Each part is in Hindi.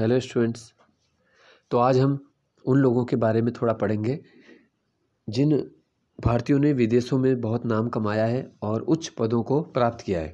हेलो स्टूडेंट्स तो आज हम उन लोगों के बारे में थोड़ा पढ़ेंगे जिन भारतीयों ने विदेशों में बहुत नाम कमाया है और उच्च पदों को प्राप्त किया है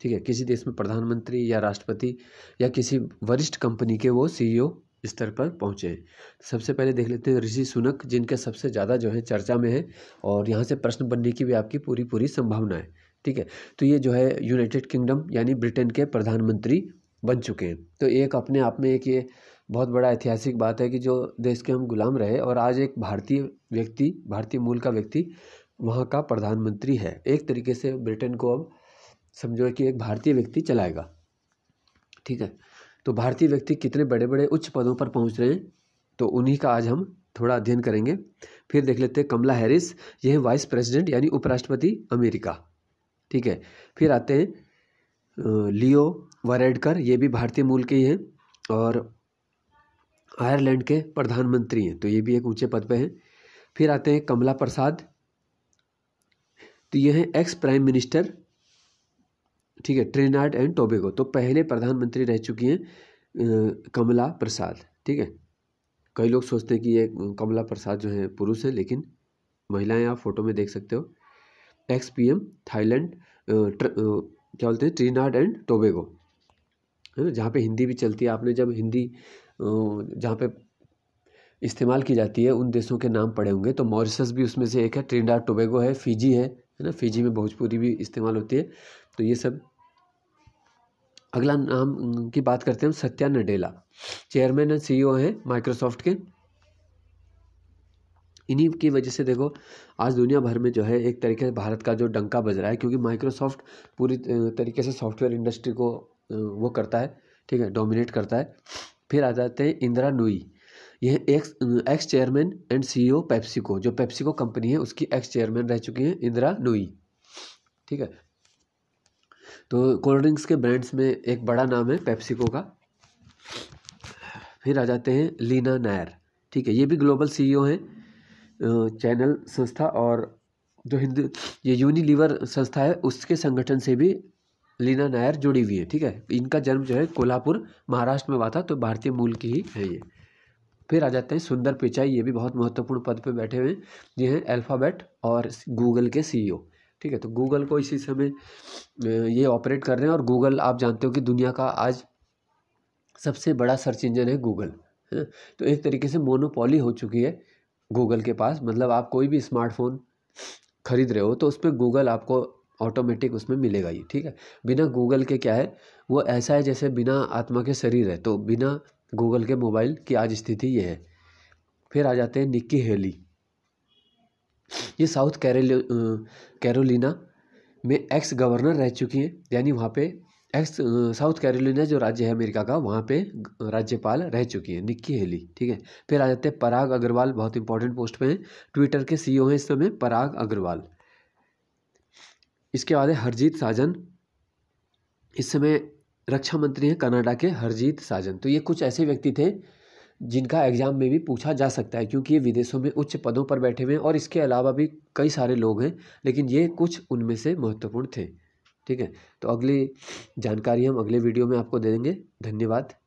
ठीक है किसी देश में प्रधानमंत्री या राष्ट्रपति या किसी वरिष्ठ कंपनी के वो सीईओ e स्तर पर पहुँचे हैं सबसे पहले देख लेते हैं ऋषि सुनक जिनके सबसे ज़्यादा जो है चर्चा में है और यहाँ से प्रश्न बनने की भी आपकी पूरी पूरी संभावना है ठीक है तो ये जो है यूनाइटेड किंगडम यानी ब्रिटेन के प्रधानमंत्री बन चुके हैं तो एक अपने आप में एक ये बहुत बड़ा ऐतिहासिक बात है कि जो देश के हम गुलाम रहे और आज एक भारतीय व्यक्ति भारतीय मूल का व्यक्ति वहाँ का प्रधानमंत्री है एक तरीके से ब्रिटेन को अब समझो कि एक भारतीय व्यक्ति चलाएगा ठीक है तो भारतीय व्यक्ति कितने बड़े बड़े उच्च पदों पर पहुँच रहे हैं तो उन्हीं का आज हम थोड़ा अध्ययन करेंगे फिर देख लेते हैं कमला हैरिस यह वाइस प्रेसिडेंट यानी उपराष्ट्रपति अमेरिका ठीक है फिर आते हैं लियो वरेडकर ये भी भारतीय मूल के ही हैं और आयरलैंड के प्रधानमंत्री हैं तो ये भी एक ऊंचे पद पे हैं फिर आते हैं कमला प्रसाद तो ये हैं एक्स प्राइम मिनिस्टर ठीक है ट्रेनार्ड एंड टोबेगो तो पहले प्रधानमंत्री रह चुकी हैं कमला प्रसाद ठीक है कई लोग सोचते हैं कि ये कमला प्रसाद जो है पुरुष हैं लेकिन महिलाएं आप फोटो में देख सकते हो एक्स पीएम थाईलैंड क्या बोलते हैं ट्रीनाड एंड टोबेगो है ना जहाँ पे हिंदी भी चलती है आपने जब हिंदी जहाँ पे इस्तेमाल की जाती है उन देशों के नाम पड़े होंगे तो मॉरिसस भी उसमें से एक है ट्रिंडाड टोबेगो है फिजी है है ना फिजी में भोजपुरी भी इस्तेमाल होती है तो ये सब अगला नाम की बात करते हैं हम Satya Nadella chairman and CEO हैं माइक्रोसॉफ्ट के इन्हीं की वजह से देखो आज दुनिया भर में जो है एक तरीके से भारत का जो डंका बज रहा है क्योंकि माइक्रोसॉफ्ट पूरी तरीके से सॉफ्टवेयर इंडस्ट्री को वो करता है ठीक है डोमिनेट करता है फिर आ जाते हैं इंदिरा नुई यह ex ex chairman and CEO PepsiCo जो पेप्सिको कंपनी है उसकी एक्स चेयरमैन रह चुकी हैं इंदिरा नुई ठीक है तो कोल्ड ड्रिंक्स के ब्रांड्स में एक बड़ा नाम है पेप्सिको का फिर आ जाते हैं लीना नायर ठीक है ये भी ग्लोबल सीईओ e हैं चैनल संस्था और जो हिंदू ये यूनिलीवर संस्था है उसके संगठन से भी लीना नायर जुड़ी हुई है ठीक है इनका जन्म जो है कोल्हापुर महाराष्ट्र में हुआ था तो भारतीय मूल की ही है ये फिर आ जाते हैं सुंदर पिचाई ये भी बहुत महत्वपूर्ण पद पर बैठे हुए हैं ये हैं अल्फ़ाबेट और गूगल के सीईओ ठीक है तो गूगल को इसी समय ये ऑपरेट कर रहे हैं और गूगल आप जानते हो कि दुनिया का आज सबसे बड़ा सर्च इंजन है गूगल है तो एक तरीके से मोनोपॉली हो चुकी है गूगल के पास मतलब आप कोई भी स्मार्टफोन ख़रीद रहे हो तो उसमें गूगल आपको ऑटोमेटिक उसमें मिलेगा ही ठीक है बिना गूगल के क्या है वो ऐसा है जैसे बिना आत्मा के शरीर है तो बिना गूगल के मोबाइल की आज स्थिति ये है फिर आ जाते हैं निक्की हेली ये साउथ कैरोलिना में एक्स गवर्नर रह चुकी हैं यानी वहाँ पे एक्स साउथ कैरोलिना जो राज्य है अमेरिका का वहाँ पे uh, राज्यपाल रह चुकी हैं निक्की हेली ठीक है फिर आ जाते हैं पराग अग्रवाल बहुत इंपॉर्टेंट पोस्ट पे हैं ट्विटर के सीईओ e हैं इस समय पराग अग्रवाल इसके बाद है हरजीत साजन इस समय रक्षा मंत्री हैं कनाडा के हरजीत साजन तो ये कुछ ऐसे व्यक्ति थे जिनका एग्जाम में भी पूछा जा सकता है क्योंकि ये विदेशों में उच्च पदों पर बैठे हुए हैं और इसके अलावा भी कई सारे लोग हैं लेकिन ये कुछ उनमें से महत्वपूर्ण थे ठीक है तो अगली जानकारी हम अगले वीडियो में आपको देंगे धन्यवाद